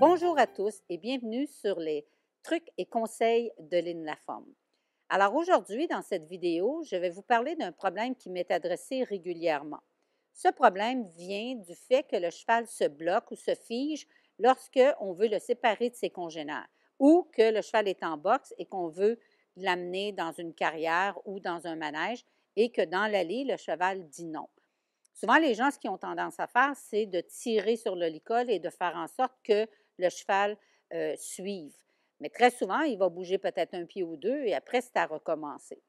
Bonjour à tous et bienvenue sur les trucs et conseils de Lynn forme. Alors aujourd'hui, dans cette vidéo, je vais vous parler d'un problème qui m'est adressé régulièrement. Ce problème vient du fait que le cheval se bloque ou se fige lorsque on veut le séparer de ses congénères ou que le cheval est en boxe et qu'on veut l'amener dans une carrière ou dans un manège et que dans l'allée, le cheval dit non. Souvent, les gens, ce qu'ils ont tendance à faire, c'est de tirer sur le licol et de faire en sorte que le cheval suive. Mais très souvent, il va bouger peut-être un pied ou deux et après, c'est à recommencer.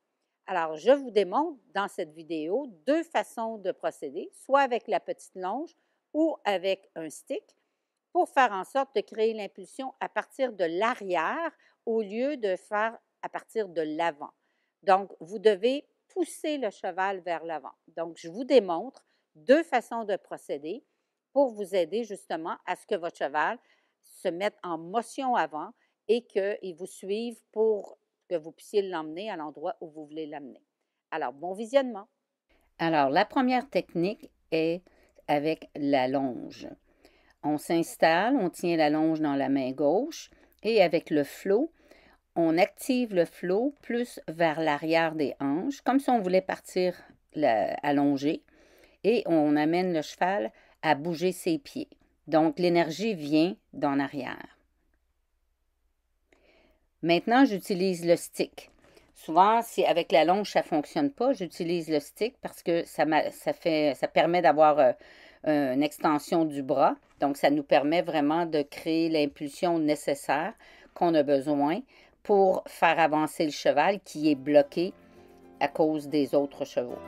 Alors, je vous démontre dans cette vidéo deux façons de procéder, soit avec la petite longe ou avec un stick, pour faire en sorte de créer l'impulsion à partir de l'arrière au lieu de faire à partir de l'avant. Donc, vous devez pousser le cheval vers l'avant. Donc, je vous démontre deux façons de procéder pour vous aider justement à ce que votre cheval se mettre en motion avant et qu'ils vous suivent pour que vous puissiez l'emmener à l'endroit où vous voulez l'amener. Alors, bon visionnement. Alors, la première technique est avec la longe. On s'installe, on tient la longe dans la main gauche et avec le flot, on active le flot plus vers l'arrière des hanches, comme si on voulait partir allongé, et on amène le cheval à bouger ses pieds. Donc, l'énergie vient d'en arrière. Maintenant, j'utilise le stick. Souvent, si avec la longe, ça ne fonctionne pas, j'utilise le stick parce que ça, permet d'avoir euh, une extension du bras. Donc, ça nous permet vraiment de créer l'impulsion nécessaire qu'on a besoin pour faire avancer le cheval qui est bloqué à cause des autres chevaux.